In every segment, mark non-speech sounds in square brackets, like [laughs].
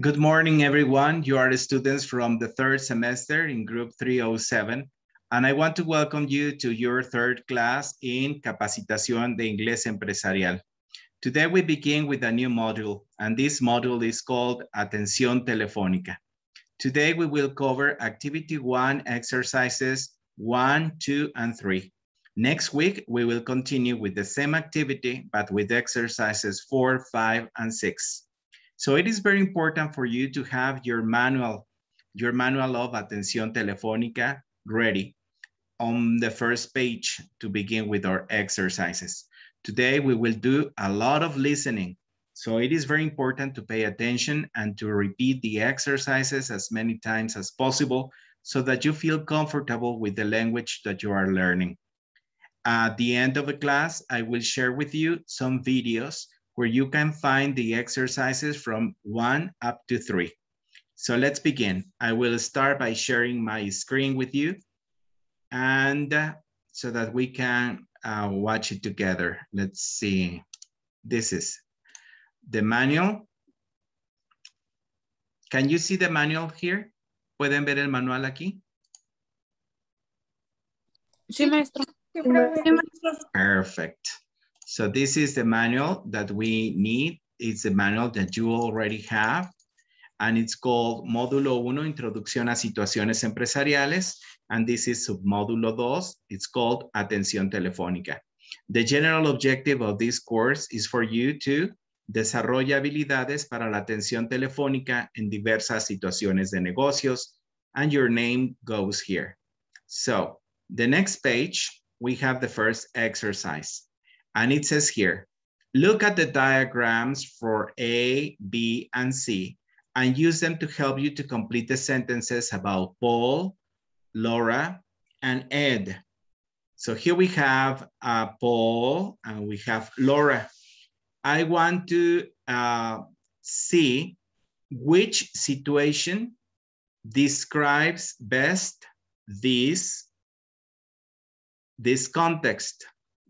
Good morning, everyone. You are students from the third semester in group 307, and I want to welcome you to your third class in Capacitación de Inglés Empresarial. Today we begin with a new module, and this module is called Atención Telefónica. Today we will cover Activity 1 exercises 1, 2, and 3. Next week, we will continue with the same activity, but with exercises 4, 5, and 6. So it is very important for you to have your manual, your manual of atención telefónica ready on the first page to begin with our exercises. Today, we will do a lot of listening. So it is very important to pay attention and to repeat the exercises as many times as possible so that you feel comfortable with the language that you are learning. At the end of the class, I will share with you some videos where you can find the exercises from one up to three. So let's begin. I will start by sharing my screen with you and uh, so that we can uh, watch it together. Let's see. This is the manual. Can you see the manual here? ¿Pueden ver el manual aquí? Sí, maestro. Perfect. So this is the manual that we need. It's the manual that you already have. And it's called Módulo 1, Introducción a Situaciones Empresariales. And this is Submódulo 2. It's called Atención Telefónica. The general objective of this course is for you to desarrolla habilidades para la atención telefónica en diversas situaciones de negocios, and your name goes here. So the next page, we have the first exercise. And it says here, look at the diagrams for A, B, and C, and use them to help you to complete the sentences about Paul, Laura, and Ed. So here we have uh, Paul and we have Laura. I want to uh, see which situation describes best this, this context.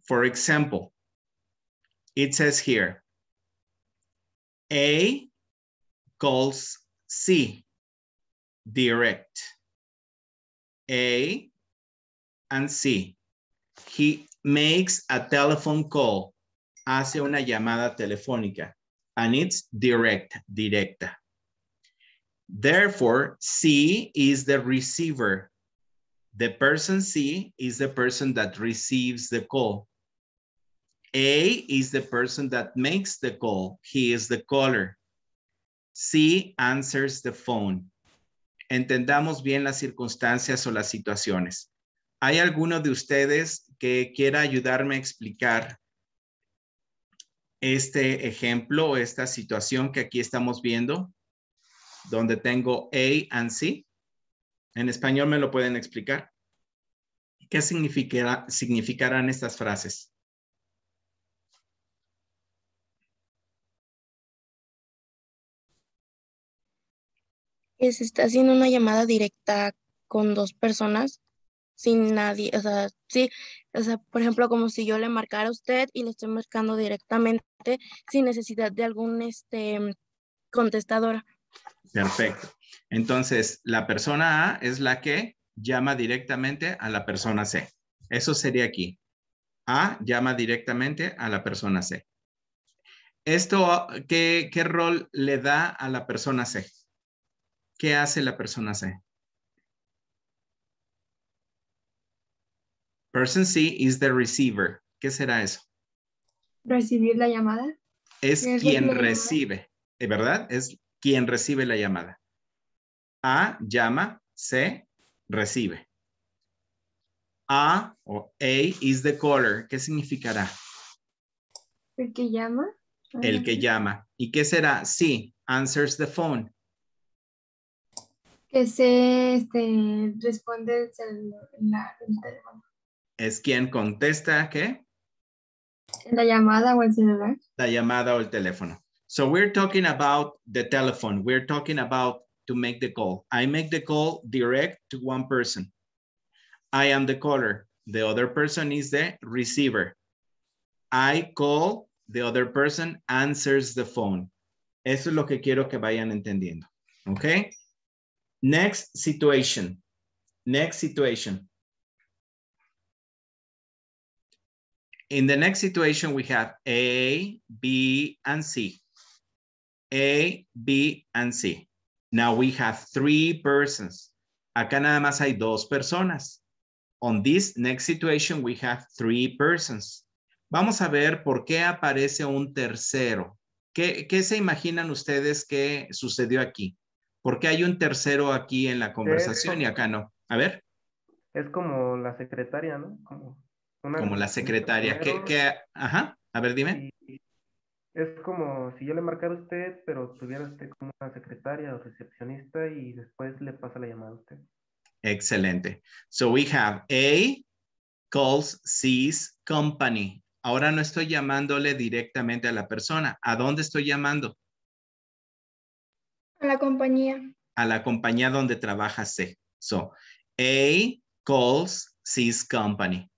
For example, it says here, A calls C direct. A and C. He makes a telephone call. Hace una llamada telefónica. And it's direct, directa. Therefore, C is the receiver. The person C is the person that receives the call. A is the person that makes the call. He is the caller. C answers the phone. Entendamos bien las circunstancias o las situaciones. ¿Hay alguno de ustedes que quiera ayudarme a explicar este ejemplo o esta situación que aquí estamos viendo? Donde tengo A and C. En español me lo pueden explicar. ¿Qué significarán estas frases? se está haciendo una llamada directa con dos personas sin nadie, o sea, sí, o sea, por ejemplo, como si yo le marcara a usted y le estoy marcando directamente sin necesidad de algún este contestador. Perfecto. Entonces, la persona A es la que llama directamente a la persona C. Eso sería aquí. A llama directamente a la persona C. ¿Esto qué, qué rol le da a la persona C? ¿Qué hace la persona C? Person C is the receiver. ¿Qué será eso? Recibir la llamada. Es quien recibe, eh, ¿verdad? Es quien recibe la llamada. A llama, C recibe. A o A is the caller. ¿Qué significará? El que llama. El ah. que llama. ¿Y qué será? C answers the phone. Que este, responde el, teléfono. Es quien contesta, ¿qué? La llamada o el celular. La llamada o el teléfono. So we're talking about the telephone. We're talking about to make the call. I make the call direct to one person. I am the caller. The other person is the receiver. I call, the other person answers the phone. Eso es lo que quiero que vayan entendiendo. ¿Ok? Next situation. Next situation. In the next situation, we have A, B, and C. A, B, and C. Now we have three persons. Acá nada más hay dos personas. On this next situation, we have three persons. Vamos a ver por qué aparece un tercero. ¿Qué, qué se imaginan ustedes que sucedió aquí? porque hay un tercero aquí en la conversación y acá no. A ver. Es como la secretaria, ¿no? Como, la secretaria. ajá, a ver, dime. Es como si yo le marcara a usted, pero tuviera usted como una secretaria o recepcionista y después le pasa la llamada a usted. Excelente. So we have A calls C's company. Ahora no estoy llamándole directamente a la persona. ¿A dónde estoy llamando? A la compañía. A la compañía donde trabaja C. So, A calls C's company.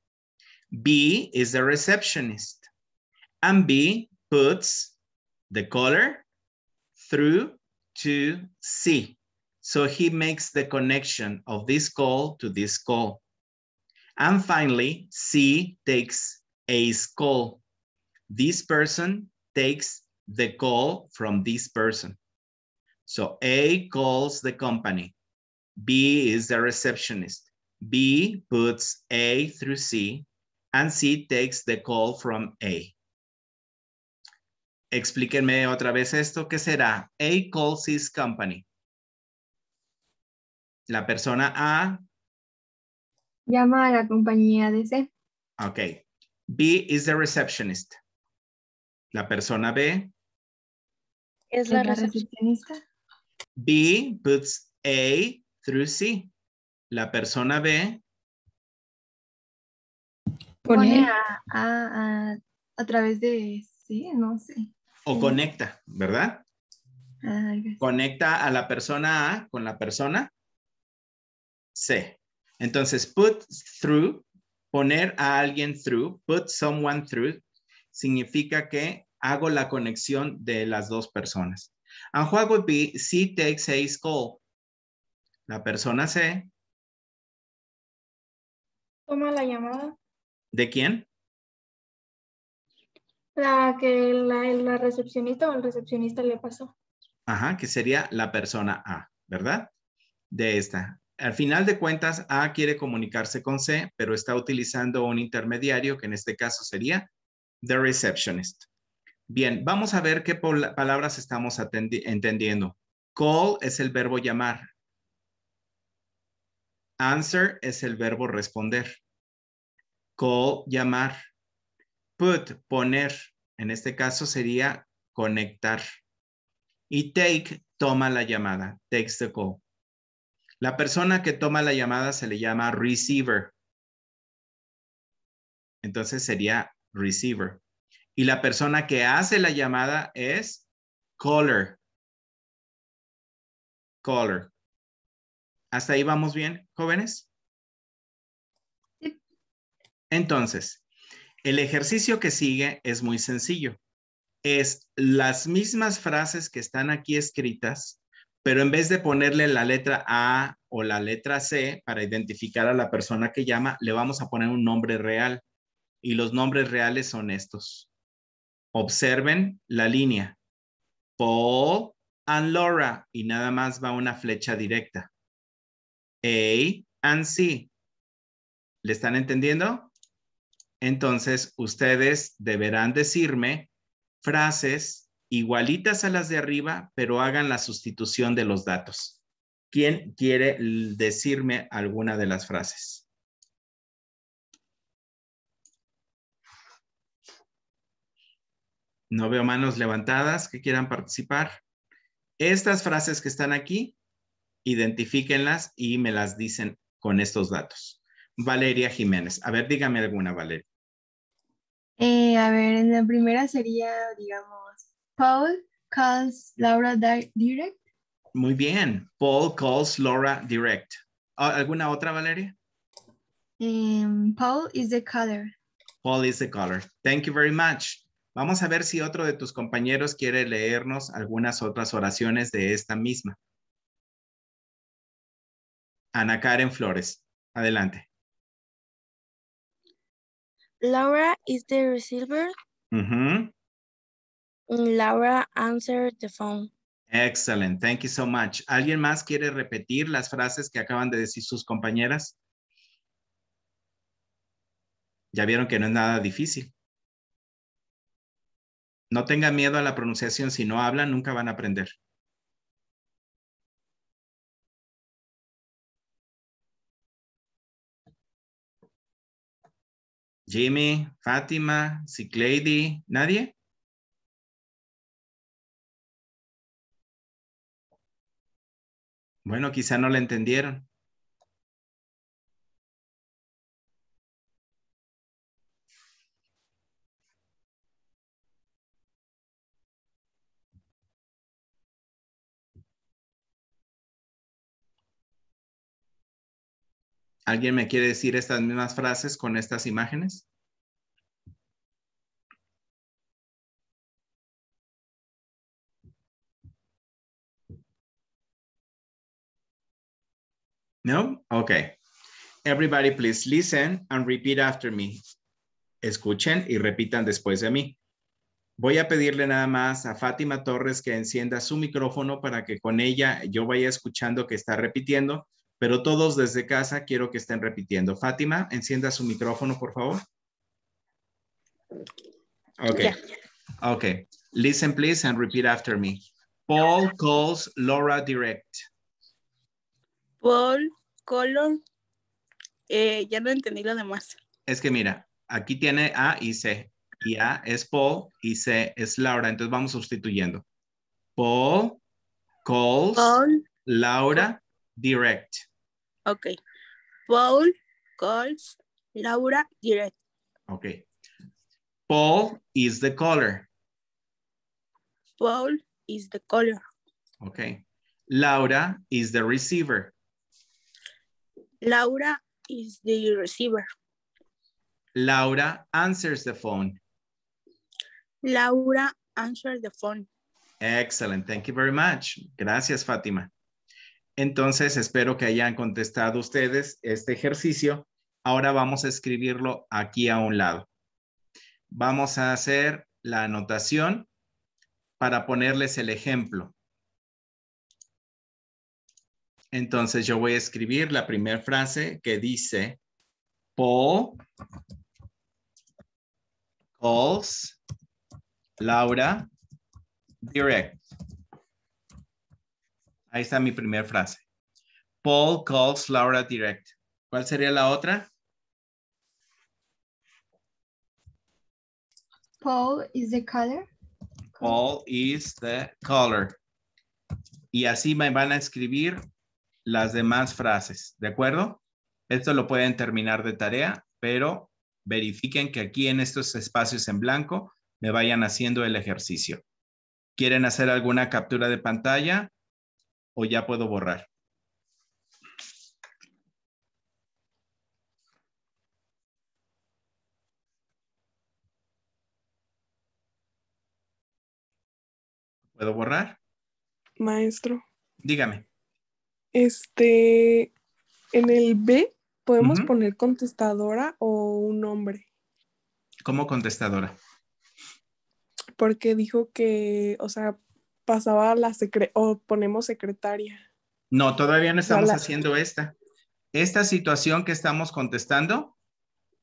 B is the receptionist. And B puts the caller through to C. So he makes the connection of this call to this call. And finally, C takes A's call. This person takes the call from this person. So A calls the company. B is the receptionist. B puts A through C, and C takes the call from A. Explíquenme otra vez esto. ¿Qué será? A calls his company. La persona A. Llama a la compañía de C. Ok. B is the receptionist. La persona B. Es la recepcionista. B puts A through C. La persona B pone a, a, través de sí, no sé. O eh. conecta, ¿verdad? Ah, conecta a la persona A con la persona C. Entonces, put through, poner a alguien through, put someone through, significa que hago la conexión de las dos personas. And what would be C takes A call? La persona C. Toma la llamada. ¿De quién? La que la, la recepcionista o el recepcionista le pasó. Ajá, que sería la persona A, ¿verdad? De esta. Al final de cuentas, A quiere comunicarse con C, pero está utilizando un intermediario que en este caso sería the receptionist. Bien, vamos a ver qué palabras estamos entendiendo. Call es el verbo llamar. Answer es el verbo responder. Call, llamar. Put, poner. En este caso sería conectar. Y take, toma la llamada. Takes the call. La persona que toma la llamada se le llama receiver. Entonces sería receiver y la persona que hace la llamada es caller. Caller. ¿Hasta ahí vamos bien, jóvenes? Entonces, el ejercicio que sigue es muy sencillo. Es las mismas frases que están aquí escritas, pero en vez de ponerle la letra A o la letra C para identificar a la persona que llama, le vamos a poner un nombre real. Y los nombres reales son estos. Observen la línea. Paul and Laura. Y nada más va una flecha directa. A and C. ¿Le están entendiendo? Entonces, ustedes deberán decirme frases igualitas a las de arriba, pero hagan la sustitución de los datos. ¿Quién quiere decirme alguna de las frases? No veo manos levantadas que quieran participar. Estas frases que están aquí, identifíquenlas y me las dicen con estos datos. Valeria Jiménez. A ver, dígame alguna, Valeria. Eh, a ver, en la primera sería, digamos, Paul calls Laura direct. Muy bien. Paul calls Laura direct. Ah, ¿Alguna otra, Valeria? Em, Paul is the color. Paul is the color. Thank you very much. Vamos a ver si otro de tus compañeros quiere leernos algunas otras oraciones de esta misma. Ana Karen Flores, adelante. Laura is the receiver. Laura answered the phone. Excellent, thank you so much. ¿Alguien más quiere repetir las frases que acaban de decir sus compañeras? Ya vieron que no es nada difícil. No tengan miedo a la pronunciación. Si no hablan, nunca van a aprender. Jimmy, Fátima, Ciclady, ¿nadie? Bueno, quizá no la entendieron. ¿Alguien me quiere decir estas mismas frases con estas imágenes? No? Okay. Everybody please listen and repeat after me. Escuchen y repitan después de mí. Voy a pedirle nada más a Fátima Torres que encienda su micrófono para que con ella yo vaya escuchando que está repitiendo pero todos desde casa quiero que estén repitiendo. Fátima, encienda su micrófono, por favor. Ok. Okay. Listen, please, and repeat after me. Paul calls Laura direct. Paul, Colon. Eh, ya no entendí lo demás. Es que mira, aquí tiene A y C. Y A es Paul y C es Laura. Entonces vamos sustituyendo. Paul calls Laura direct. Okay. Paul calls Laura direct. Okay. Paul is the caller. Paul is the caller. Okay. Laura is the receiver. Laura is the receiver. Laura answers the phone. Laura answers the phone. Excellent. Thank you very much. Gracias, Fátima. Entonces, espero que hayan contestado ustedes este ejercicio. Ahora vamos a escribirlo aquí a un lado. Vamos a hacer la anotación para ponerles el ejemplo. Entonces, yo voy a escribir la primera frase que dice, Paul calls Laura direct. Ahí está mi primera frase. Paul calls Laura direct. ¿Cuál sería la otra? Paul is the color. Paul is the color. Y así me van a escribir las demás frases, ¿de acuerdo? Esto lo pueden terminar de tarea, pero verifiquen que aquí en estos espacios en blanco me vayan haciendo el ejercicio. ¿Quieren hacer alguna captura de pantalla? o ya puedo borrar? ¿Puedo borrar? Maestro. Dígame. Este, en el B podemos poner contestadora o un nombre. ¿Cómo contestadora? Porque dijo que, o sea, pasaba la secre o ponemos secretaria. No, todavía no estamos haciendo esta. Esta situación que estamos contestando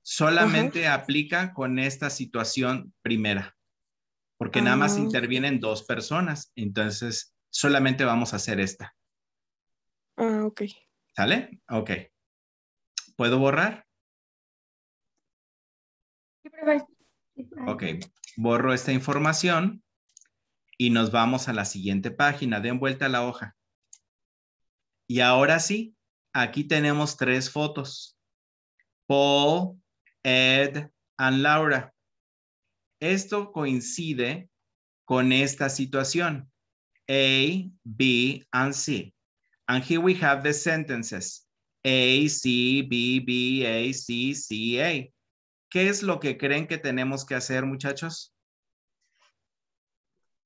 solamente aplica con esta situación primera, porque nada más ah, intervienen dos personas, entonces solamente vamos a hacer esta. Ah, ok. ¿Sale? Ok. ¿Puedo borrar? Ok, borro esta información y nos vamos a la siguiente página. Den vuelta la hoja. Y ahora sí, aquí tenemos tres fotos. Paul, Ed and Laura. Esto coincide con esta situación. A, B and C. And here we have the sentences. A, C, B, B, A, C, C, A. ¿Qué es lo que creen que tenemos que hacer, muchachos?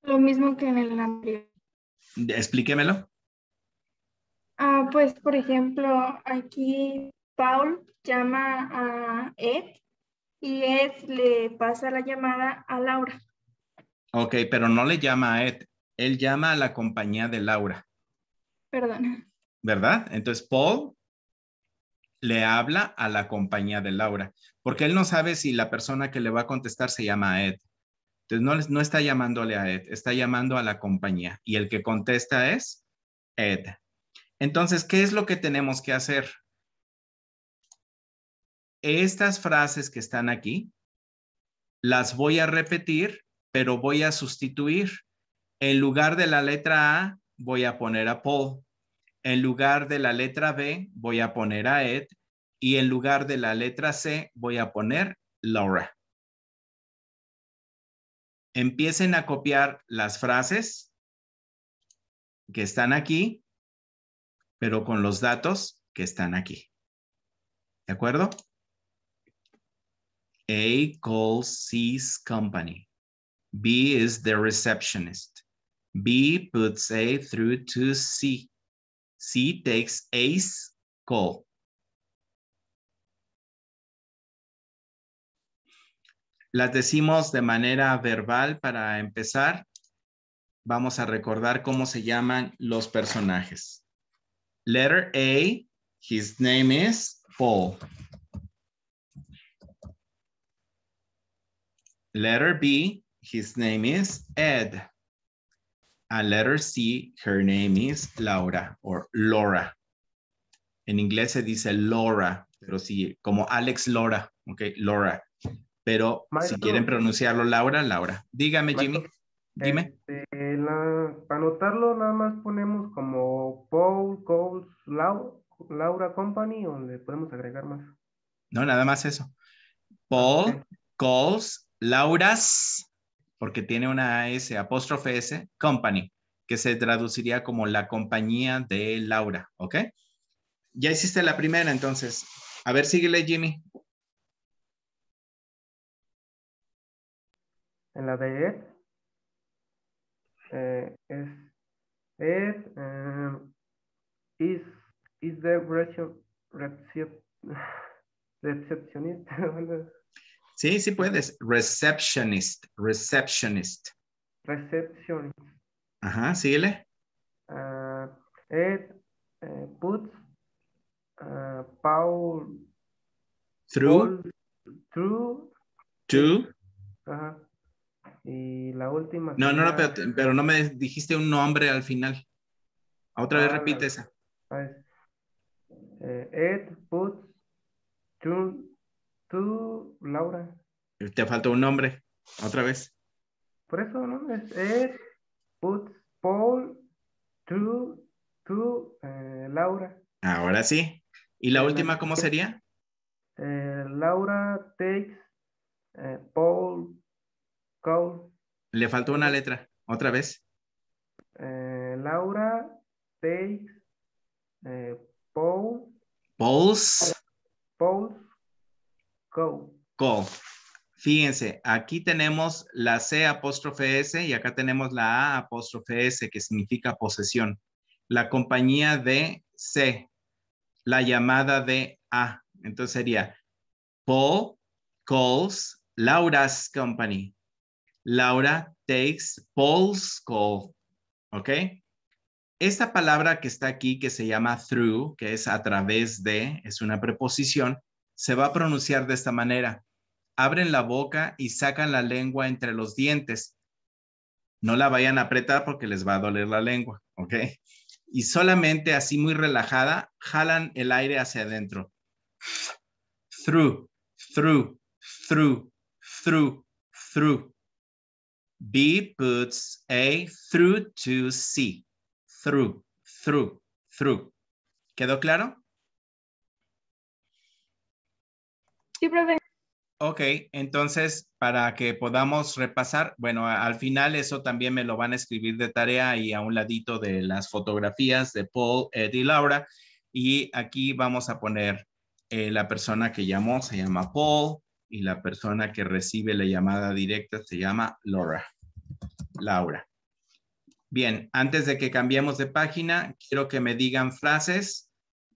Lo mismo que en el anterior. Explíquemelo. Ah, pues, por ejemplo, aquí Paul llama a Ed y Ed le pasa la llamada a Laura. Ok, pero no le llama a Ed, él llama a la compañía de Laura. Perdona. ¿Verdad? Entonces Paul le habla a la compañía de Laura, porque él no sabe si la persona que le va a contestar se llama Ed. Entonces, no, está llamándole a Ed, está llamando a la compañía y el que contesta es Ed. Entonces, ¿qué es lo que tenemos que hacer? Estas frases que están aquí, las voy a repetir, pero voy a sustituir. En lugar de la letra A, voy a poner a Paul. En lugar de la letra B, voy a poner a Ed. Y en lugar de la letra C, voy a poner Laura empiecen a copiar las frases que están aquí, pero con los datos que están aquí. ¿De acuerdo? A calls C's company. B is the receptionist. B puts A through to C. C takes A's call. Las decimos de manera verbal para empezar. Vamos a recordar cómo se llaman los personajes. Letter A, his name is Paul. Letter B, his name is Ed. A letter C, her name is Laura or Laura. En inglés se dice Laura, pero sí, como Alex Laura, ok, Laura pero si quieren pronunciarlo Laura, Laura. Dígame, Jimmy. Dime. Este, para anotarlo, nada más ponemos como Paul Calls Laura Company, o le podemos agregar más. No, nada más eso. Paul Calls Laura's, porque tiene una S, apóstrofe S, Company, que se traduciría como la compañía de Laura, ¿ok? Ya hiciste la primera, entonces. A ver, síguele, Jimmy. en la de es, eh, es, es um, eh, is, is the receptionist. [sighs] [laughs] sí, sí puedes. Receptionist, receptionist. Receptionist. Ajá, síguele. Uh, it uh, puts uh, Paul through through to eh, y la última. No, no, no, pero, no me dijiste un nombre al final. Otra vez ah, repite esa. Eh, Ed, puts to Laura. Te faltó un nombre, otra vez. Por eso, ¿no? Es Ed, puts Paul, to eh, Laura. Ahora sí. ¿Y la eh, última cómo sería? Laura takes Paul le faltó una letra, otra vez. Eh, Laura, Tate, eh, Paul. Pauls. Pauls. Cole. Fíjense, aquí tenemos la C apóstrofe S y acá tenemos la A apóstrofe S, que significa posesión. La compañía de C, la llamada de A. Entonces sería Paul Calls Laura's Company. Laura takes Paul's call. ¿Ok? Esta palabra que está aquí, que se llama through, que es a través de, es una preposición, se va a pronunciar de esta manera. Abren la boca y sacan la lengua entre los dientes. No la vayan a apretar porque les va a doler la lengua, ¿ok? Y solamente así muy relajada, jalan el aire hacia adentro. Through, through, through, through, through. B puts A through to C. Through, through, through. ¿Quedó claro? Sí, profe. Ok, entonces para que podamos repasar, bueno, al final eso también me lo van a escribir de tarea y a un ladito de las fotografías de Paul, Ed y Laura. Y aquí vamos a poner eh, la persona que llamó, se llama Paul, y la persona que recibe la llamada directa se llama Laura. Laura. Bien, antes de que cambiemos de página, quiero que me digan frases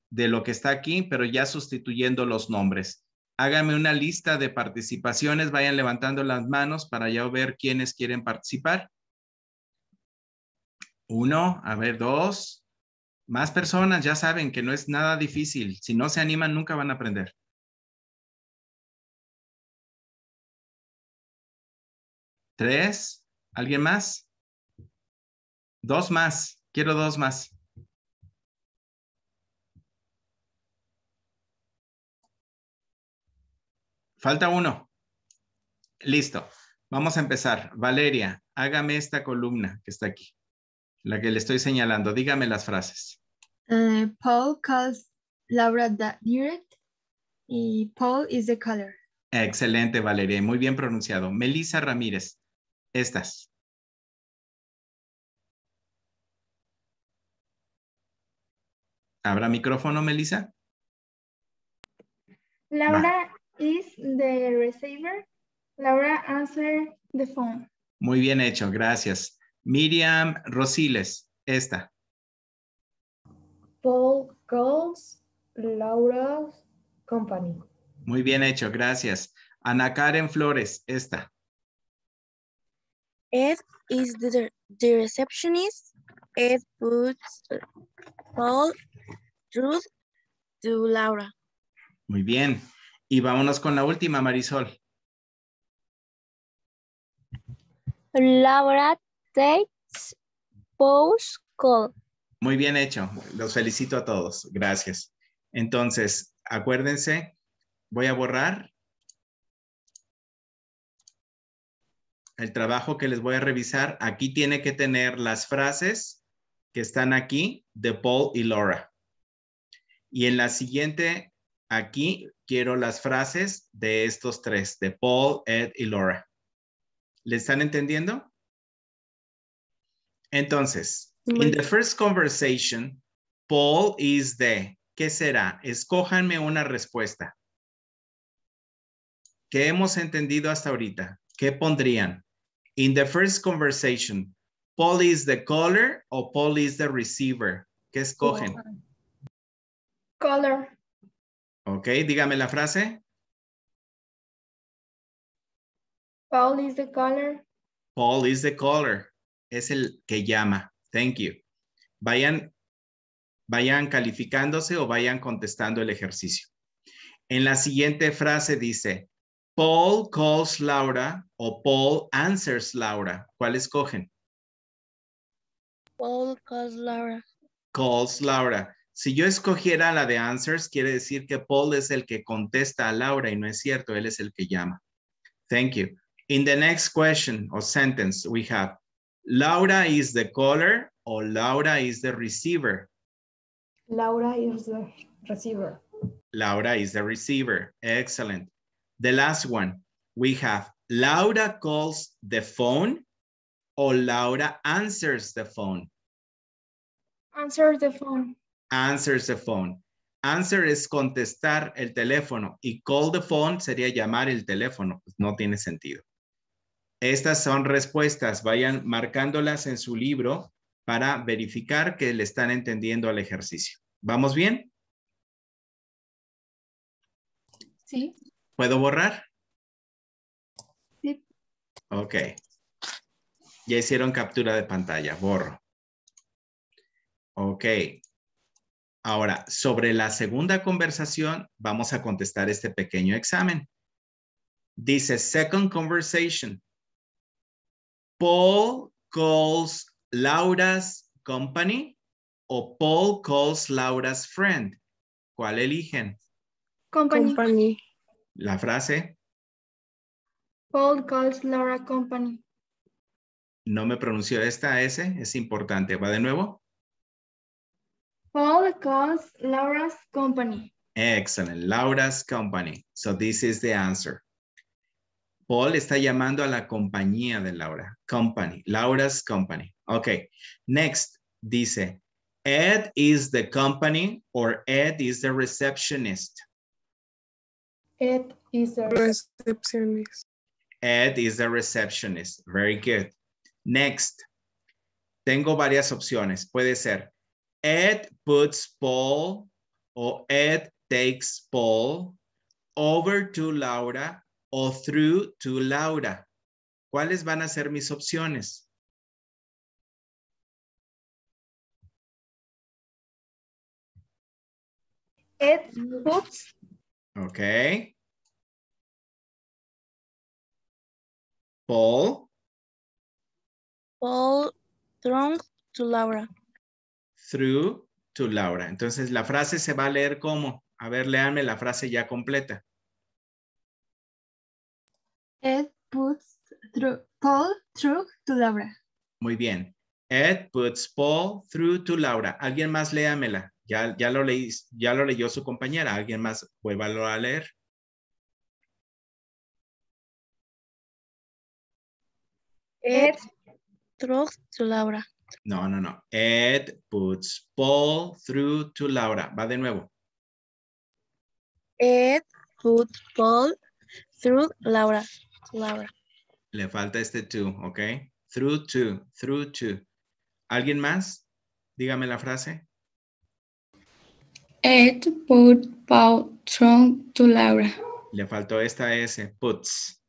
de lo que está aquí, pero ya sustituyendo los nombres. Háganme una lista de participaciones, vayan levantando las manos para ya ver quiénes quieren participar. Uno, a ver, dos. Más personas ya saben que no es nada difícil. Si no se animan, nunca van a aprender. Tres. ¿Alguien más? Dos más. Quiero dos más. Falta uno. Listo. Vamos a empezar. Valeria, hágame esta columna que está aquí, la que le estoy señalando. Dígame las frases. Eh, Paul calls Laura direct y Paul is the color. Excelente, Valeria. Muy bien pronunciado. Melissa Ramírez, estas. ¿Habrá micrófono, Melissa? Laura is the receiver. Laura answer the phone. Muy bien hecho, gracias. Miriam Rosiles, esta. Paul calls Laura's company. Muy bien hecho, gracias. Ana Karen Flores, esta. Ed is the, receptionist. Ed puts Paul Ruth to Laura. Muy bien. Y vámonos con la última, Marisol. Laura takes post call. Muy bien hecho. Los felicito a todos. Gracias. Entonces, acuérdense, voy a borrar el trabajo que les voy a revisar, aquí tiene que tener las frases que están aquí de Paul y Laura. Y en la siguiente, aquí quiero las frases de estos tres, de Paul, Ed y Laura. ¿Le están entendiendo? Entonces, en the first conversation, Paul is de, ¿qué será? Escójanme una respuesta. ¿Qué hemos entendido hasta ahorita? ¿Qué pondrían? In the first conversation, Paul is the caller o Paul is the receiver. ¿Qué escogen? Caller. Ok, dígame la frase. Paul is the caller. Paul is the caller. Es el que llama. Thank you. Vayan, vayan calificándose o vayan contestando el ejercicio. En la siguiente frase dice, Paul calls Laura o Paul answers Laura. ¿Cuál escogen? Paul calls Laura. Calls Laura. Si yo escogiera la de answers, quiere decir que Paul es el que contesta a Laura y no es cierto, él es el que llama. Thank you. In the next question or sentence, we have Laura is the caller o Laura is the receiver. Laura is the receiver. Laura is the receiver. Excellent. The last one, we have Laura calls the phone or Laura answers the phone? Answers the phone. Answers the phone. Answer es contestar el teléfono y call the phone sería llamar el teléfono. Pues no tiene sentido. Estas son respuestas. Vayan marcándolas en su libro para verificar que le están entendiendo al ejercicio. ¿Vamos bien? Sí. ¿Puedo borrar? Sí. Ok. Ya hicieron captura de pantalla. Borro. Ok. Ahora, sobre la segunda conversación, vamos a contestar este pequeño examen. Dice, second conversation. Paul calls Laura's company o Paul calls Laura's friend. ¿Cuál eligen? Company. company. La frase. Paul calls Laura company. No me pronunció esta S, es importante. Va de nuevo. Paul calls Laura's company. Excellent. Laura's company. So this is the answer. Paul está llamando a la compañía de Laura. Company. Laura's company. Okay. Next. Dice, Ed is the company or Ed is the receptionist. Ed is a receptionist. Ed is a receptionist. Very good. Next. Tengo varias opciones. Puede ser Ed puts Paul o Ed takes Paul over to Laura o through to Laura. ¿Cuáles van a ser mis opciones? Ed puts Ok. Paul. Paul through to Laura. Through to Laura. Entonces la frase se va a leer como. A ver, léame la frase ya completa. Ed puts Paul through to Laura. Muy bien. Ed puts Paul through to Laura. Alguien más léamela. Ya, lo leí, ya lo leyó su compañera. ¿Alguien más? Vuélvalo a leer. Ed throws to Laura. No, no, no. Ed puts Paul through to Laura. Va de nuevo. Ed puts Paul through Laura. Laura. Le falta este to, ¿ok? Through to, through to. ¿Alguien más? Dígame la frase. Ed put Paul to Laura. Le faltó esta S, puts.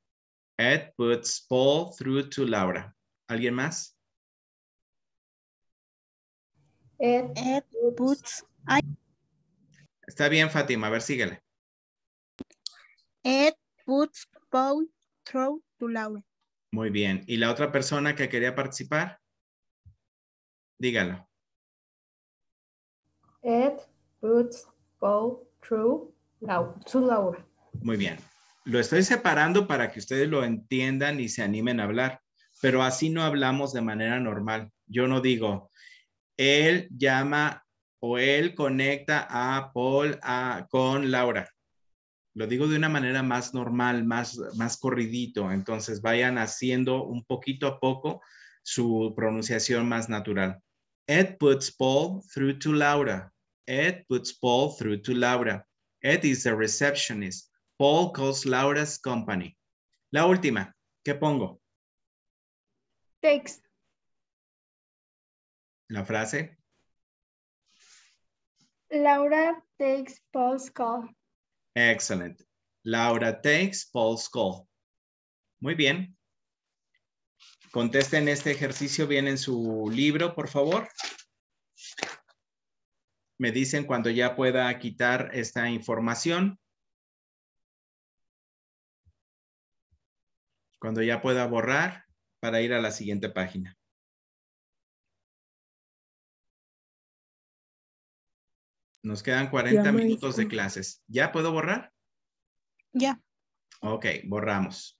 Ed puts Paul through to Laura. ¿Alguien más? Ed, Ed puts... Está bien, Fátima. A ver, síguele. Ed puts Paul through to Laura. Muy bien. ¿Y la otra persona que quería participar? Dígalo. Ed Puts Paul through Laura. Muy bien. Lo estoy separando para que ustedes lo entiendan y se animen a hablar, pero así no hablamos de manera normal. Yo no digo, él llama o él conecta a Paul a, con Laura. Lo digo de una manera más normal, más, más corridito. Entonces vayan haciendo un poquito a poco su pronunciación más natural. Ed puts Paul through to Laura. Ed puts Paul through to Laura. Ed is a receptionist. Paul calls Laura's company. La última, ¿qué pongo? Takes. La frase. Laura takes Paul's call. Excellent. Laura takes Paul's call. Muy bien. Contesten este ejercicio bien en su libro, por favor me dicen cuando ya pueda quitar esta información. Cuando ya pueda borrar para ir a la siguiente página. Nos quedan 40 minutos de clases. ¿Ya puedo borrar? Ya. Ok, borramos.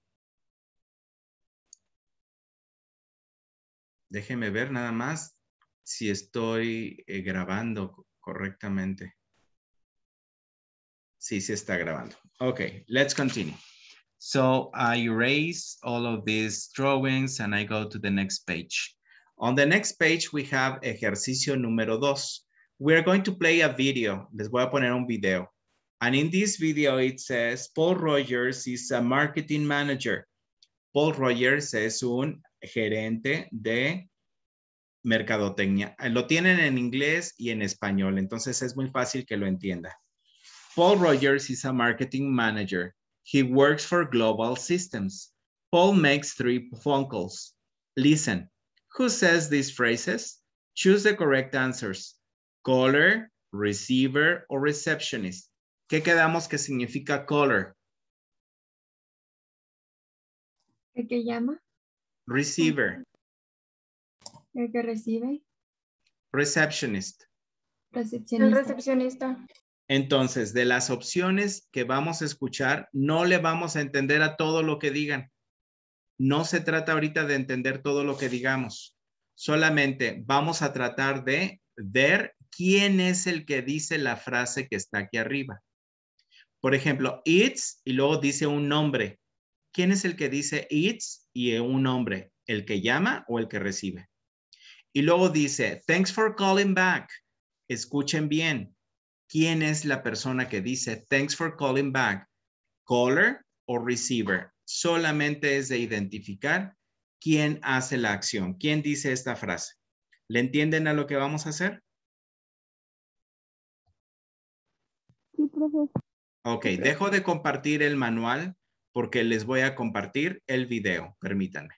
Déjeme ver nada más si estoy eh, grabando correctamente. Sí, se está grabando. Okay, let's continue. So I erase all of these drawings and I go to the next page. On the next page, we have ejercicio número dos. We are going to play a video. Les voy a poner un video. And in this video, it says, Paul Rogers is a marketing manager. Paul Rogers es un gerente de mercadotecnia. Eh, lo tienen en inglés y en español, entonces es muy fácil que lo entienda. Paul Rogers is a marketing manager. He works for Global Systems. Paul makes three phone calls. Listen, who says these phrases? Choose the correct answers. Caller, receiver o receptionist. ¿Qué quedamos que significa caller? ¿Qué llama? Receiver. El que recibe. Receptionist. Recepcionista. El recepcionista. Entonces, de las opciones que vamos a escuchar, no le vamos a entender a todo lo que digan. No se trata ahorita de entender todo lo que digamos. Solamente vamos a tratar de ver quién es el que dice la frase que está aquí arriba. Por ejemplo, it's y luego dice un nombre. ¿Quién es el que dice it's y un nombre? ¿El que llama o el que recibe? Y luego dice, thanks for calling back. Escuchen bien. ¿Quién es la persona que dice thanks for calling back? ¿Caller o receiver? Solamente es de identificar quién hace la acción, quién dice esta frase. ¿Le entienden a lo que vamos a hacer? Sí, profesor. Ok, dejo de compartir el manual porque les voy a compartir el video. Permítanme.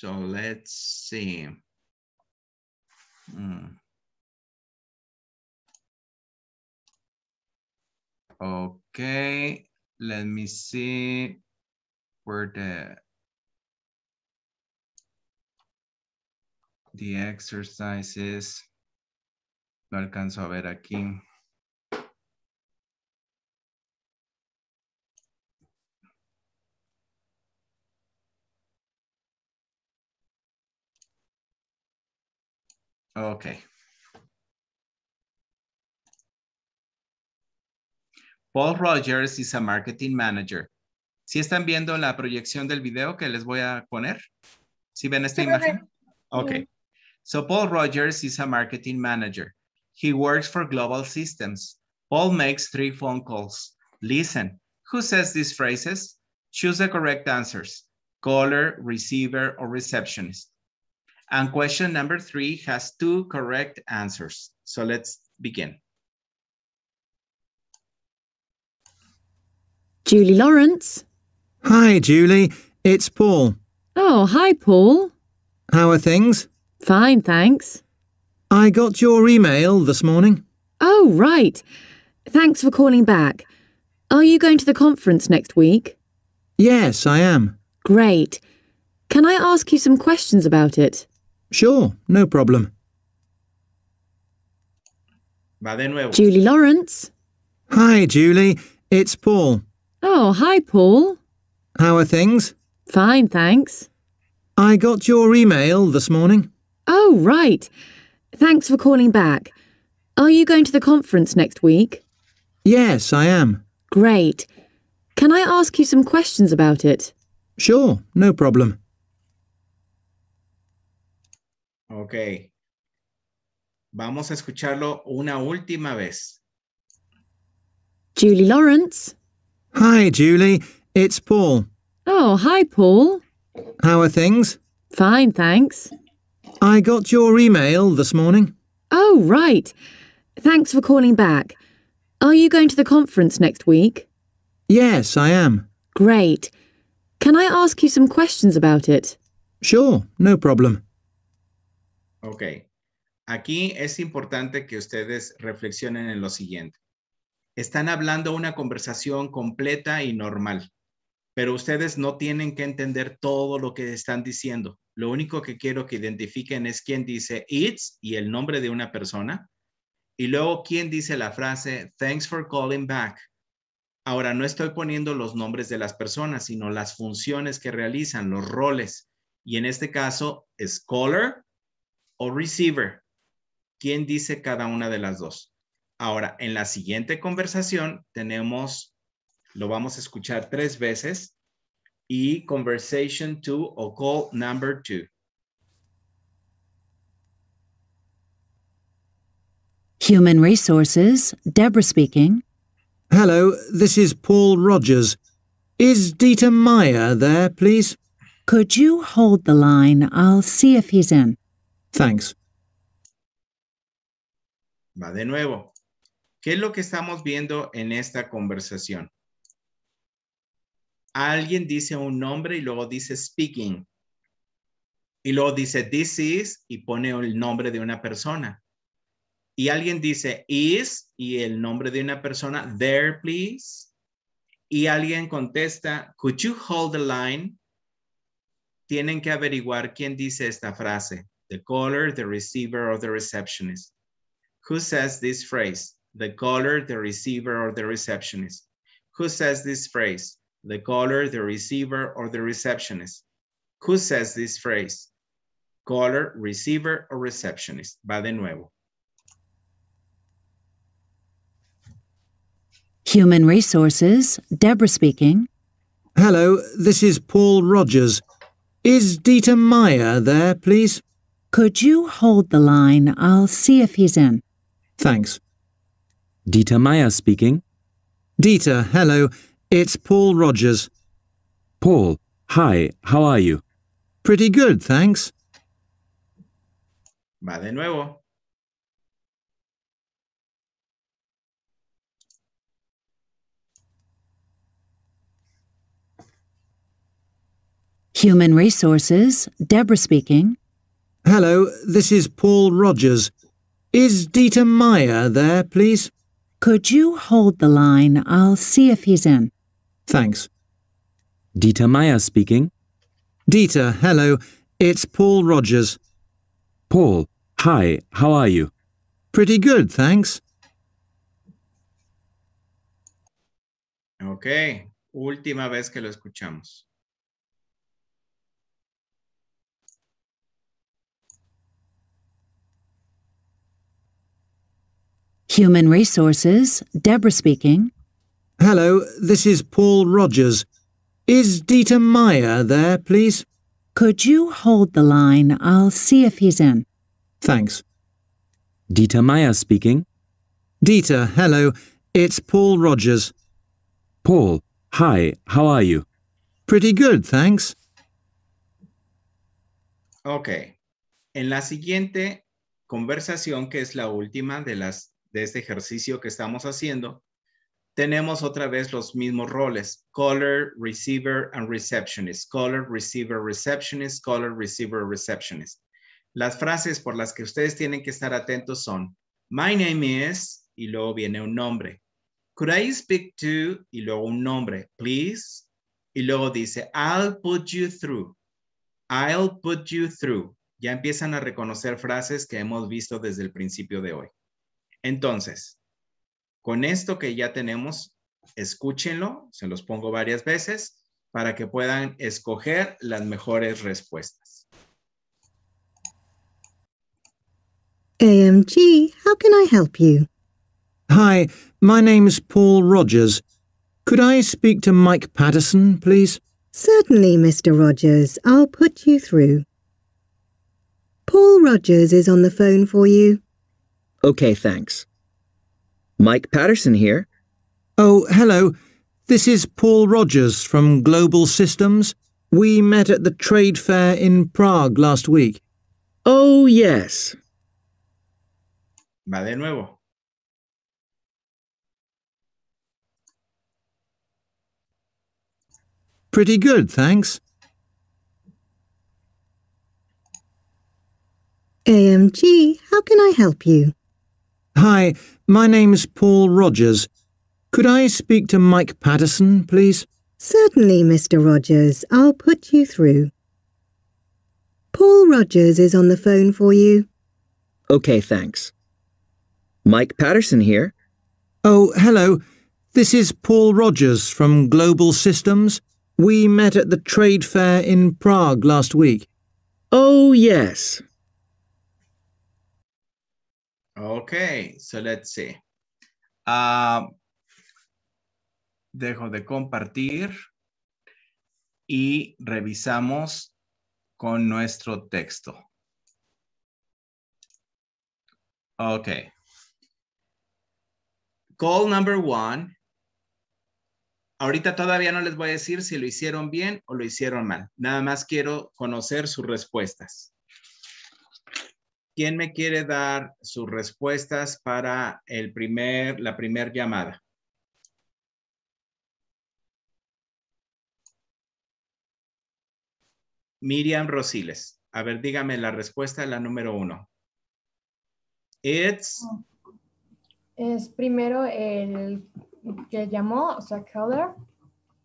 So let's see. Mm. Okay, let me see where the the exercises. No alcanzo a ver aquí. Okay. Paul Rogers is a marketing manager. Si están viendo la proyección del video que les voy a poner? ¿Sí ven esta imagen? Okay. So Paul Rogers is a marketing manager. He works for Global Systems. Paul makes three phone calls. Listen, who says these phrases? Choose the correct answers, caller, receiver, or receptionist. And question number three has two correct answers. So let's begin. Julie Lawrence. Hi, Julie. It's Paul. Oh, hi, Paul. How are things? Fine, thanks. I got your email this morning. Oh, right. Thanks for calling back. Are you going to the conference next week? Yes, I am. Great. Can I ask you some questions about it? Sure, no problem. Va de nuevo. Julie Lawrence. Hi, Julie. It's Paul. Oh, hi, Paul. How are things? Fine, thanks. I got your email this morning. Oh, right. Thanks for calling back. Are you going to the conference next week? Yes, I am. Great. Can I ask you some questions about it? Sure, no problem. Ok. Vamos a escucharlo una última vez. Julie Lawrence. Hi, Julie. It's Paul. Oh, hi, Paul. How are things? Fine, thanks. I got your email this morning. Oh, right. Thanks for calling back. Are you going to the conference next week? Yes, I am. Great. Can I ask you some questions about it? Sure, no problem. Ok. Aquí es importante que ustedes reflexionen en lo siguiente. Están hablando una conversación completa y normal, pero ustedes no tienen que entender todo lo que están diciendo. Lo único que quiero que identifiquen es quién dice it's y el nombre de una persona, y luego quién dice la frase thanks for calling back. Ahora, no estoy poniendo los nombres de las personas, sino las funciones que realizan, los roles. Y en este caso scholar. o receiver. ¿Quién dice cada una de las dos? Ahora, en la siguiente conversación tenemos, lo vamos a escuchar tres veces y conversation two o call number two. Human Resources, Deborah speaking. Hello, this is Paul Rogers. Is Dieter Meyer there, please? Could you hold the line? I'll see if he's in. Thanks. Va de nuevo. ¿Qué es lo que estamos viendo en esta conversación? Alguien dice un nombre y luego dice speaking. Y luego dice this is y pone el nombre de una persona. Y alguien dice is y el nombre de una persona, there please. Y alguien contesta, could you hold the line? Tienen que averiguar quién dice esta frase. the caller, the receiver, or the receptionist. Who says this phrase? The caller, the receiver, or the receptionist. Who says this phrase? The caller, the receiver, or the receptionist. Who says this phrase? Caller, receiver, or receptionist. Va de nuevo. Human Resources, Deborah speaking. Hello, this is Paul Rogers. Is Dieter Meyer there, please? Could you hold the line? I'll see if he's in. Thanks. Dieter Meyer speaking. Dieter, hello. It's Paul Rogers. Paul, hi, how are you? Pretty good, thanks. Va de nuevo. Human Resources, Deborah speaking. Hello, this is Paul Rogers. Is Dieter Meyer there, please? Could you hold the line? I'll see if he's in. Thanks. Dieter Meyer speaking. Dieter, hello. It's Paul Rogers. Paul, hi, how are you? Pretty good, thanks. Ok, última vez que lo escuchamos. Human Resources, Deborah speaking. Hello, this is Paul Rogers. Is Dieter Meyer there, please? Could you hold the line? I'll see if he's in. Thanks. Dieter Meyer speaking. Dieter, hello. It's Paul Rogers. Paul, hi, how are you? Pretty good, thanks. Ok. En la siguiente conversación, que es la última de las de este ejercicio que estamos haciendo, tenemos otra vez los mismos roles, caller, receiver and receptionist, caller, receiver, receptionist, caller, receiver, receptionist. Las frases por las que ustedes tienen que estar atentos son, my name is, y luego viene un nombre. Could I speak to, y luego un nombre, please, y luego dice, I'll put you through, I'll put you through. Ya empiezan a reconocer frases que hemos visto desde el principio de hoy. Entonces, con esto que ya tenemos, escúchenlo, se los pongo varias veces para que puedan escoger las mejores respuestas. AMG, um, how can I help you? Hi, my name's Paul Rogers. Could I speak to Mike Patterson, please? Certainly, Mr. Rogers. I'll put you through. Paul Rogers is on the phone for you. Okay, thanks. Mike Patterson here. Oh, hello. This is Paul Rogers from Global Systems. We met at the trade fair in Prague last week. Oh, yes. Va de nuevo. Pretty good, thanks. AMG, how can I help you? Hi, my name's Paul Rogers. Could I speak to Mike Patterson, please? Certainly, Mr. Rogers. I'll put you through. Paul Rogers is on the phone for you. Okay, thanks. Mike Patterson here. Oh, hello. This is Paul Rogers from Global Systems. We met at the trade fair in Prague last week. Oh, yes. Ok, so let's see. Ah, dejo de compartir y revisamos con nuestro texto. Ok. Call number one. Ahorita todavía no les voy a decir si lo hicieron bien o lo hicieron mal. Nada más quiero conocer sus respuestas. ¿Quién me quiere dar sus respuestas para el primer, la primera llamada? Miriam Rosiles. A ver, dígame la respuesta, la número uno. It's... Es primero el que llamó, o sea, Color.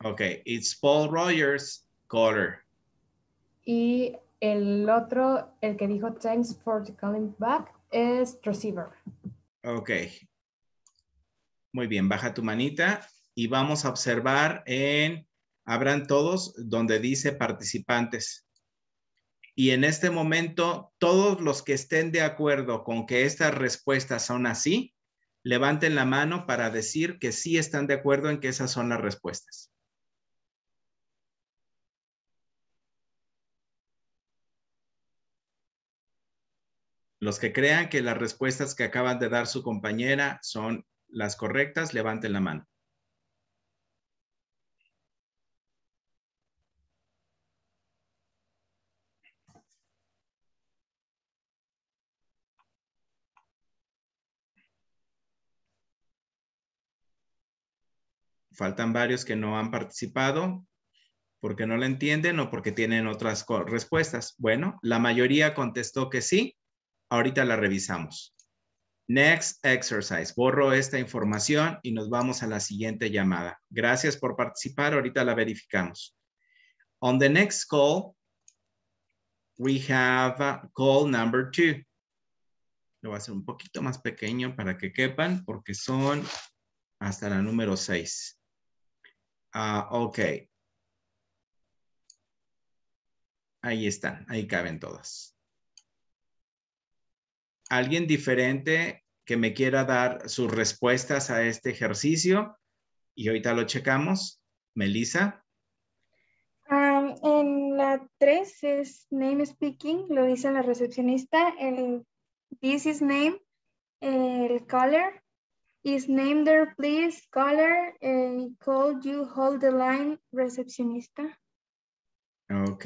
Ok, it's Paul Rogers, Color. Y el otro, el que dijo thanks for calling back, es receiver. Ok. Muy bien, baja tu manita y vamos a observar en, abran todos, donde dice participantes. Y en este momento, todos los que estén de acuerdo con que estas respuestas son así, levanten la mano para decir que sí están de acuerdo en que esas son las respuestas. Los que crean que las respuestas que acaban de dar su compañera son las correctas, levanten la mano. Faltan varios que no han participado porque no la entienden o porque tienen otras respuestas. Bueno, la mayoría contestó que sí. Ahorita la revisamos. Next exercise. Borro esta información y nos vamos a la siguiente llamada. Gracias por participar. Ahorita la verificamos. On the next call, we have uh, call number two. Lo voy a hacer un poquito más pequeño para que quepan porque son hasta la número seis. Uh, ok. Ahí están. Ahí caben todas alguien diferente que me quiera dar sus respuestas a este ejercicio y ahorita lo checamos. Melissa. Ah, en la 3 es name speaking, lo dice la recepcionista. El this is name, el color Is name there, please, caller. Eh, call you hold the line, recepcionista. Ok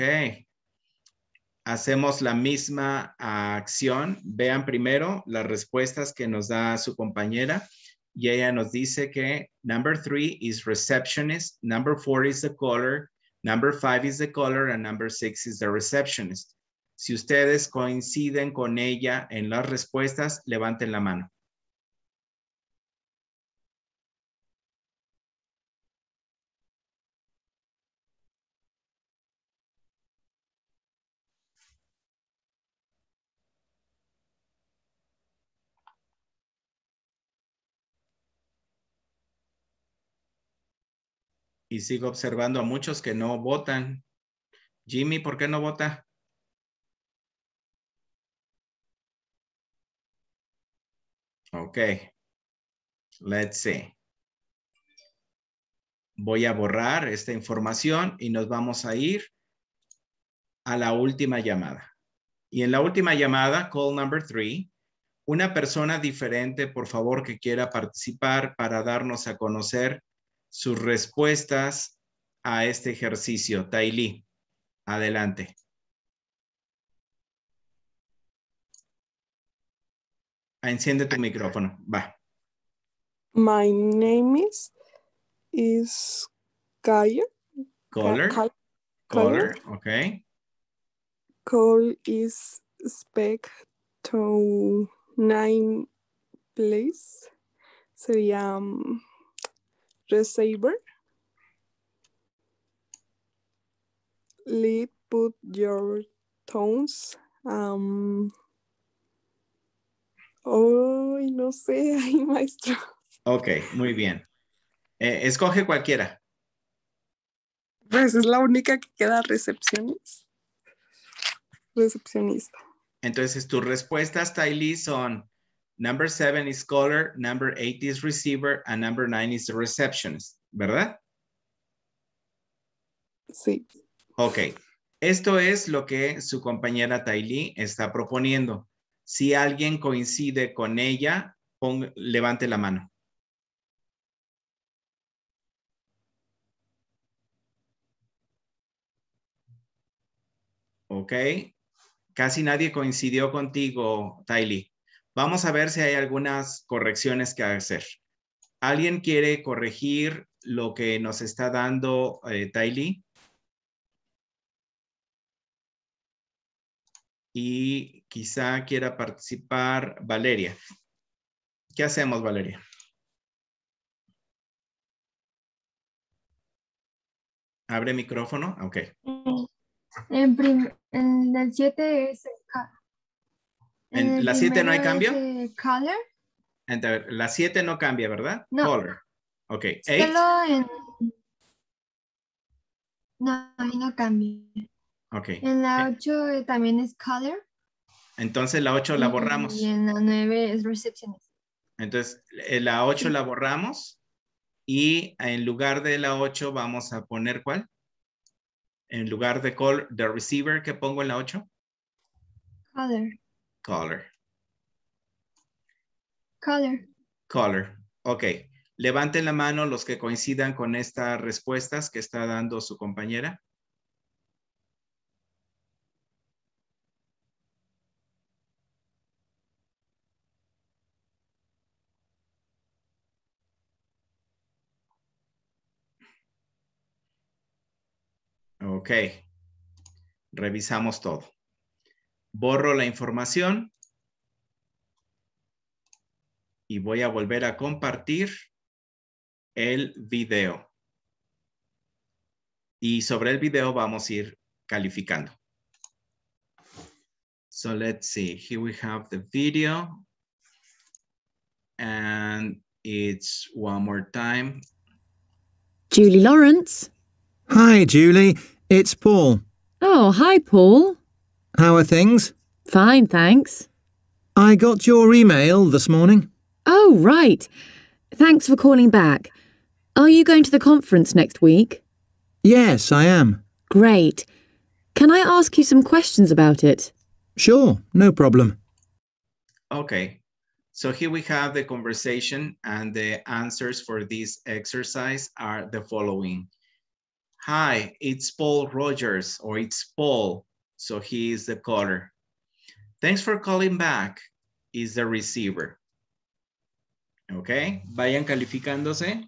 hacemos la misma acción, vean primero las respuestas que nos da su compañera y ella nos dice que number three is receptionist, number four is the caller, number five is the caller, and number six is the receptionist. Si ustedes coinciden con ella en las respuestas, levanten la mano. sigo observando a muchos que no votan. Jimmy, ¿por qué no vota? Ok. Let's see. Voy a borrar esta información y nos vamos a ir a la última llamada. Y en la última llamada, call number three, una persona diferente, por favor, que quiera participar para darnos a conocer sus respuestas a este ejercicio. Taili, adelante. Enciende tu micrófono, va. My name is, is Kaya. Color. Color, okay. Call is spec to nine place. Sería um, receiver. Lead, put your tones. Um, no sé, [laughs] ay, maestro. Ok, muy bien. Eh, escoge cualquiera. Pues es la única que queda recepcionista. Recepcionista. Entonces, tus respuestas, Tylee, son number seven is caller, number eight is receiver, and number nine is the receptionist, ¿verdad? Sí. Ok. Esto es lo que su compañera Tylee está proponiendo. Si alguien coincide con ella, levante la mano. Ok. Casi nadie coincidió contigo, Tylee. Vamos a ver si hay algunas correcciones que hacer. ¿Alguien quiere corregir lo que nos está dando eh, Y quizá quiera participar Valeria. ¿Qué hacemos, Valeria? ¿Abre micrófono? Ok. En, el 7 es el en eh, la 7 no hay cambio. Color. la 7 no cambia, ¿verdad? No. Color. Ok. en... No, no cambia. Ok. En la 8 eh, eh, también es color. Entonces la 8 la borramos. Y en la 9 es receptionist. Entonces la 8 la borramos y en lugar de la 8 vamos a poner cuál? En lugar de call, the receiver que pongo en la 8. Color. Color. Color. Color. Ok. Levanten la mano los que coincidan con estas respuestas que está dando su compañera. Ok. Revisamos todo borro la información y voy a volver a compartir el video. Y sobre el video vamos a ir calificando. So let's see, here we have the video. And it's one more time. Julie Lawrence. Hi, Julie. It's Paul. Oh, hi, Paul. How are things? Fine, thanks. I got your email this morning. Oh, right. Thanks for calling back. Are you going to the conference next week? Yes, I am. Great. Can I ask you some questions about it? Sure, no problem. Okay, so here we have the conversation and the answers for this exercise are the following. Hi, it's Paul Rogers or it's Paul. So he is the caller. Thanks for calling back is the receiver. Okay, vayan calificándose.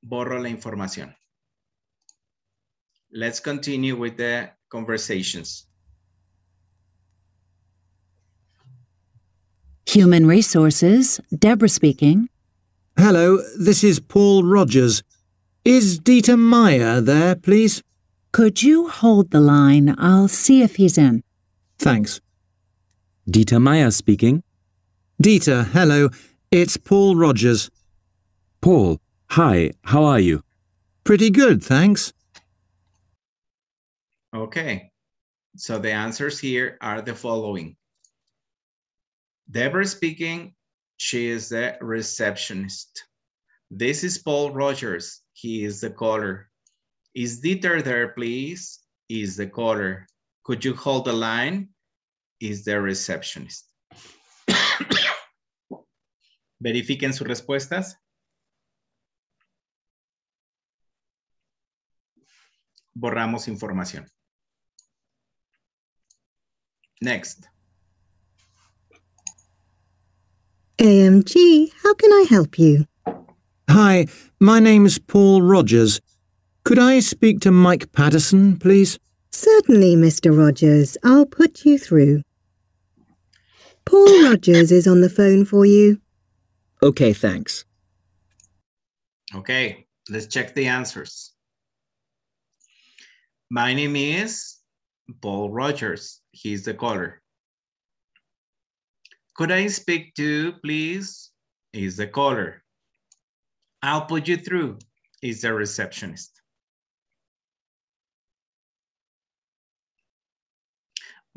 Borro la información. Let's continue with the conversations. Human Resources, Deborah speaking. Hello, this is Paul Rogers. Is Dieter Meyer there, please? Could you hold the line? I'll see if he's in. Thanks. Dieter Meyer speaking. Dieter, hello. It's Paul Rogers. Paul, hi, how are you? Pretty good, thanks. Okay, so the answers here are the following. Deborah speaking, she is the receptionist. This is Paul Rogers. He is the caller. Is Dieter there, please? Is the caller. Could you hold the line? Is the receptionist. [coughs] Verifiquen sus respuestas. Borramos información. Next. AMG, how can I help you? Hi, my name's Paul Rogers. Could I speak to Mike Patterson, please? Certainly, Mr. Rogers. I'll put you through. Paul Rogers is on the phone for you. Okay, thanks. Okay, let's check the answers. My name is Paul Rogers. He's the caller. Could I speak to, please? Is the caller. I'll put you through, is the receptionist.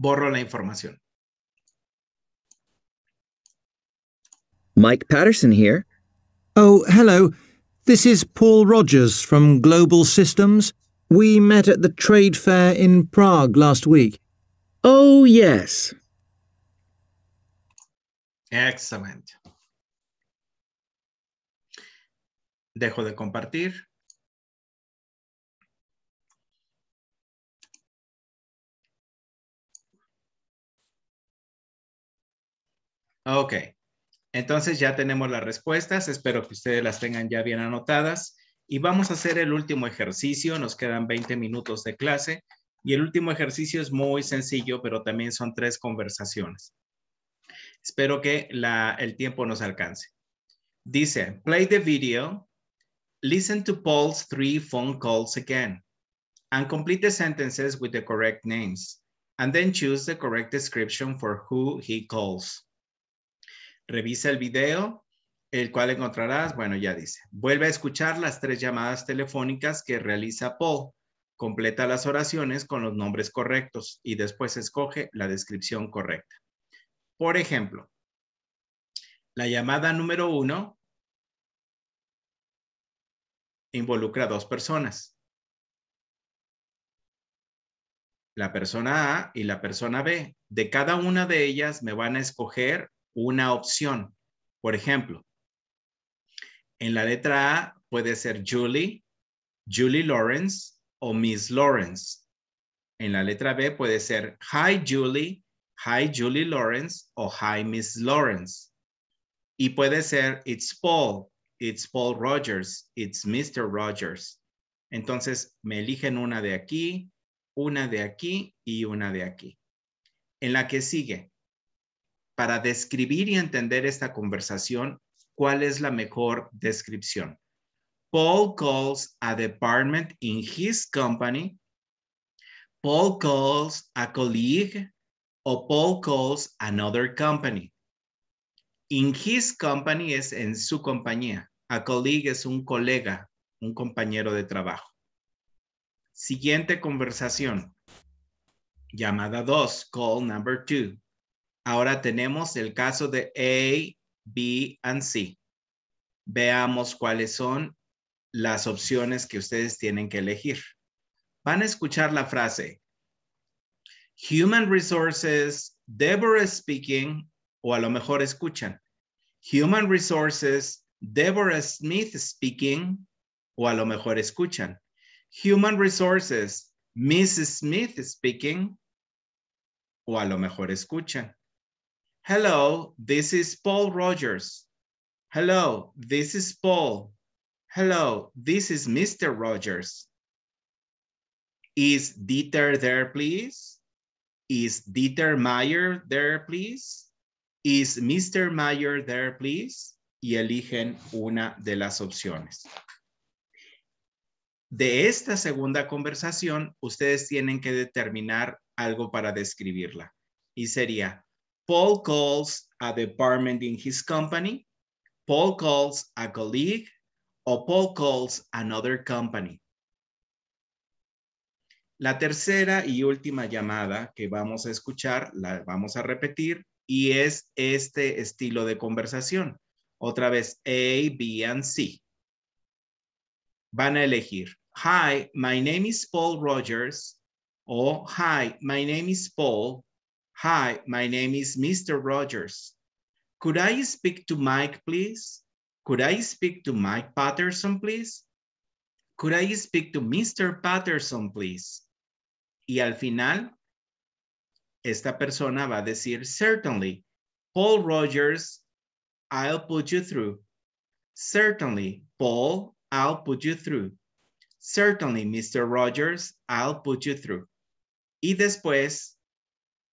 Borro la información. Mike Patterson here. Oh, hello. This is Paul Rogers from Global Systems. We met at the trade fair in Prague last week. Oh, yes. Excellent. Dejo de compartir. Ok, entonces ya tenemos las respuestas. Espero que ustedes las tengan ya bien anotadas. Y vamos a hacer el último ejercicio. Nos quedan 20 minutos de clase. Y el último ejercicio es muy sencillo, pero también son tres conversaciones. Espero que el tiempo nos alcance. Dice, play the video Listen to Paul's three phone calls again and complete the sentences with the correct names, and then choose the correct description for who he calls. Revisa el video, el cual encontrarás, bueno, ya dice, vuelve a escuchar las tres llamadas telefónicas que realiza Paul, completa las oraciones con los nombres correctos y después escoge la descripción correcta. Por ejemplo, la llamada número uno involucra a dos personas. La persona A y la persona B. De cada una de ellas me van a escoger una opción. Por ejemplo, en la letra A puede ser Julie, Julie Lawrence o Miss Lawrence. En la letra B puede ser Hi Julie, Hi Julie Lawrence o Hi Miss Lawrence. Y puede ser It's Paul, it's Paul Rogers, it's Mr. Rogers. Entonces me eligen una de aquí, una de aquí y una de aquí. En la que sigue, para describir y entender esta conversación, ¿cuál es la mejor descripción? Paul calls a department in his company. Paul calls a colleague o Paul calls another company. In his company es en su compañía. A colleague es un colega, un compañero de trabajo. Siguiente conversación. Llamada 2, call number 2. Ahora tenemos el caso de A, B and C. Veamos cuáles son las opciones que ustedes tienen que elegir. Van a escuchar la frase. Human Resources, Deborah speaking, o a lo mejor escuchan. Human Resources Deborah Smith speaking, o a lo mejor escuchan. Human Resources, Miss Smith speaking, o a lo mejor escuchan. Hello, this is Paul Rogers. Hello, this is Paul. Hello, this is Mr. Rogers. Is Dieter there, please? Is Dieter Meyer there, please? Is Mr. Meyer there, please? y eligen una de las opciones. De esta segunda conversación, ustedes tienen que determinar algo para describirla. Y sería, Paul calls a department in his company, Paul calls a colleague, o Paul calls another company. La tercera y última llamada que vamos a escuchar, la vamos a repetir, y es este estilo de conversación. Otra vez, A, B, and C. Van a elegir, hi, my name is Paul Rogers, o hi, my name is Paul, hi, my name is Mr. Rogers. Could I speak to Mike, please? Could I speak to Mike Patterson, please? Could I speak to Mr. Patterson, please? Y al final, esta persona va a decir, certainly, Paul Rogers I'll put you through. Certainly, Paul, I'll put you through. Certainly, Mr. Rogers, I'll put you through. Y después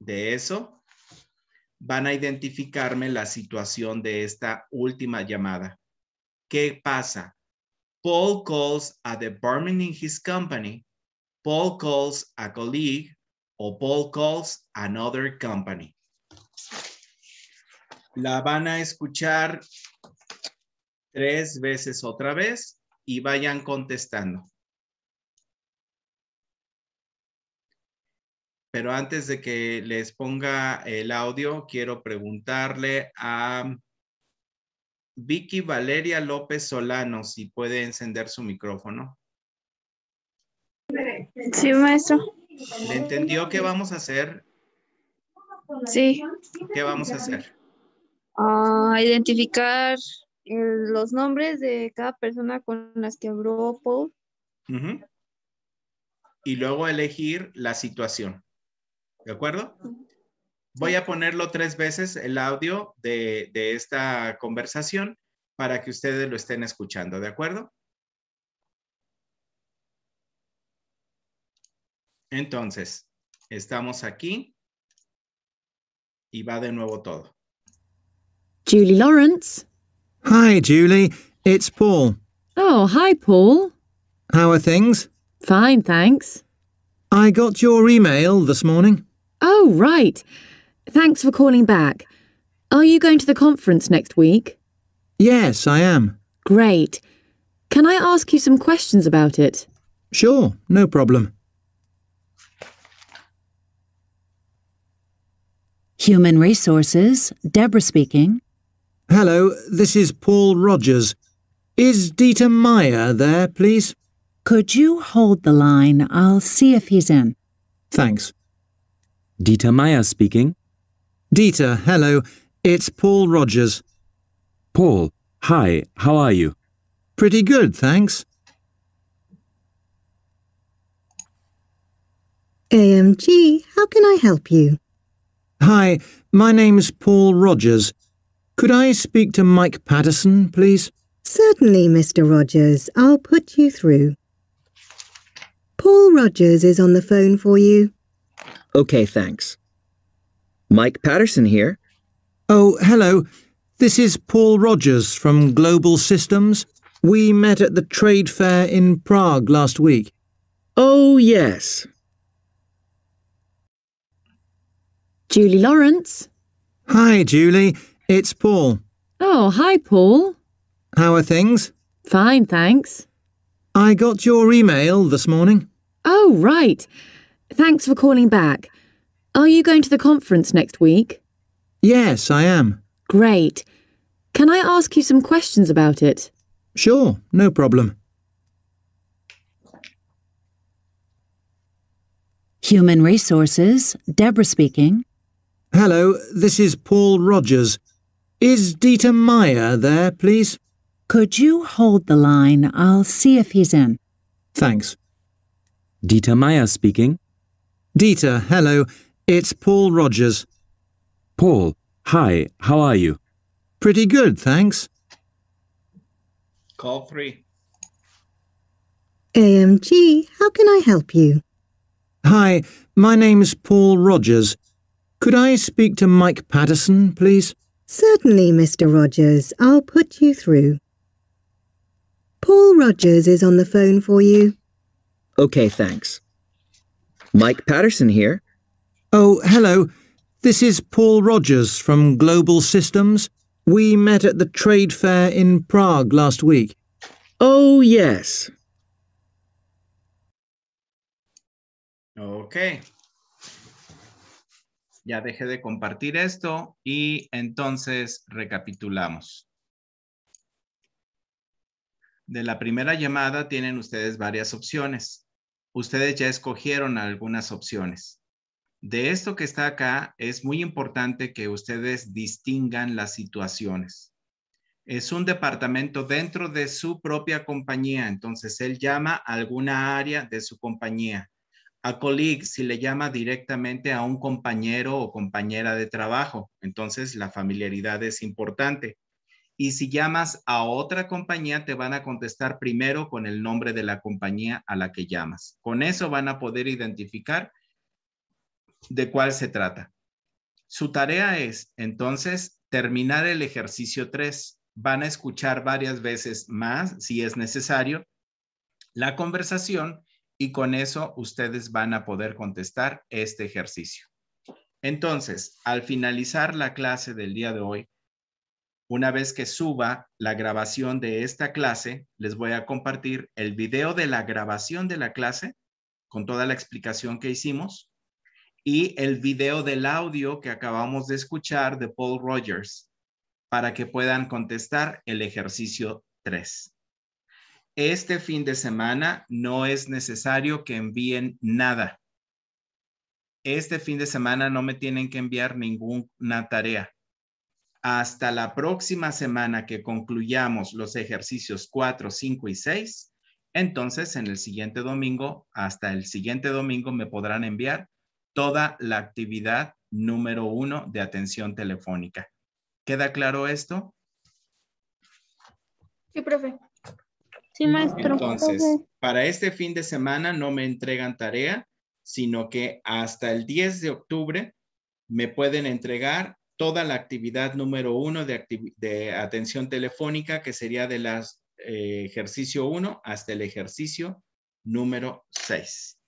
de eso, van a identificarme la situación de esta última llamada. ¿Qué pasa? Paul calls a department in his company. Paul calls a colleague o Paul calls another company la van a escuchar tres veces otra vez y vayan contestando. Pero antes de que les ponga el audio, quiero preguntarle a Vicky Valeria López Solano si puede encender su micrófono. Sí, maestro. ¿Le entendió qué vamos a hacer? Sí. ¿Qué vamos a hacer? A identificar eh, los nombres de cada persona con las que habló Paul. Y luego elegir la situación. ¿De acuerdo? Voy a ponerlo tres veces el audio de esta conversación para que ustedes lo estén escuchando, ¿de acuerdo? Entonces, estamos aquí y va de nuevo todo. Julie Lawrence. Hi, Julie. It's Paul. Oh, hi, Paul. How are things? Fine, thanks. I got your email this morning. Oh, right. Thanks for calling back. Are you going to the conference next week? Yes, I am. Great. Can I ask you some questions about it? Sure, no problem. Human Resources, Deborah speaking. Hello, this is Paul Rogers. Is Dieter Meyer there, please? Could you hold the line? I'll see if he's in. Thanks. Dieter Meyer speaking. Dieter, hello. It's Paul Rogers. Paul, hi, how are you? Pretty good, thanks. AMG, how can I help you? Hi, my name's Paul Rogers. Could I speak to Mike Patterson, please? Certainly, Mr. Rogers. I'll put you through. Paul Rogers is on the phone for you. Okay, thanks. Mike Patterson here. Oh, hello. This is Paul Rogers from Global Systems. We met at the trade fair in Prague last week. Oh, yes. Julie Lawrence. Hi, Julie. It's Paul. Oh, hi, Paul. How are things? Fine, thanks. I got your email this morning. Oh, right. Thanks for calling back. Are you going to the conference next week? Yes, I am. Great. Can I ask you some questions about it? Sure, no problem. Human Resources, Deborah speaking. Hello, this is Paul Rogers. Is Dieter Meyer there, please? Could you hold the line? I'll see if he's in. Thanks. Dieter Meyer speaking. Dieter, hello. It's Paul Rogers. Paul, hi, how are you? Pretty good, thanks. Call three. AMG, how can I help you? Hi, my name's Paul Rogers. Could I speak to Mike Patterson, please? Certainly, Mr. Rogers. I'll put you through. Paul Rogers is on the phone for you. Okay, thanks. Mike Patterson here. Oh, hello. This is Paul Rogers from Global Systems. We met at the trade fair in Prague last week. Oh, yes. Okay. Ya dejé de compartir esto y entonces recapitulamos. De la primera llamada tienen ustedes varias opciones. Ustedes ya escogieron algunas opciones. De esto que está acá, es muy importante que ustedes distingan las situaciones. Es un departamento dentro de su propia compañía, entonces él llama a alguna área de su compañía a colleague si le llama directamente a un compañero o compañera de trabajo, entonces la familiaridad es importante. Y si llamas a otra compañía, te van a contestar primero con el nombre de la compañía a la que llamas. Con eso van a poder identificar de cuál se trata. Su tarea es, entonces, terminar el ejercicio 3. Van a escuchar varias veces más, si es necesario, la conversación y con eso ustedes van a poder contestar este ejercicio. Entonces, al finalizar la clase del día de hoy, una vez que suba la grabación de esta clase, les voy a compartir el video de la grabación de la clase con toda la explicación que hicimos y el video del audio que acabamos de escuchar de Paul Rogers para que puedan contestar el ejercicio 3 este fin de semana no es necesario que envíen nada. Este fin de semana no me tienen que enviar ninguna tarea. Hasta la próxima semana que concluyamos los ejercicios 4, 5 y 6, entonces en el siguiente domingo, hasta el siguiente domingo me podrán enviar toda la actividad número uno de atención telefónica. ¿Queda claro esto? Sí, profe. Entonces, para este fin de semana no me entregan tarea, sino que hasta el 10 de octubre me pueden entregar toda la actividad número uno de, de atención telefónica, que sería de eh, ejercicio uno hasta el ejercicio número 6.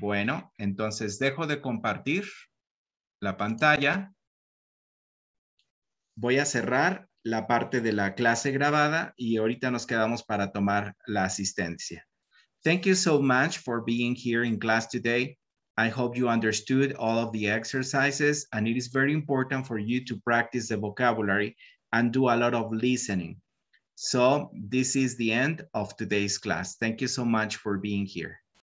Bueno, entonces dejo de compartir la pantalla. Voy a cerrar la parte de la clase grabada y ahorita nos quedamos para tomar la asistencia. Thank you so much for being here in class today. I hope you understood all of the exercises and it is very important for you to practice the vocabulary and do a lot of listening. So this is the end of today's class. Thank you so much for being here.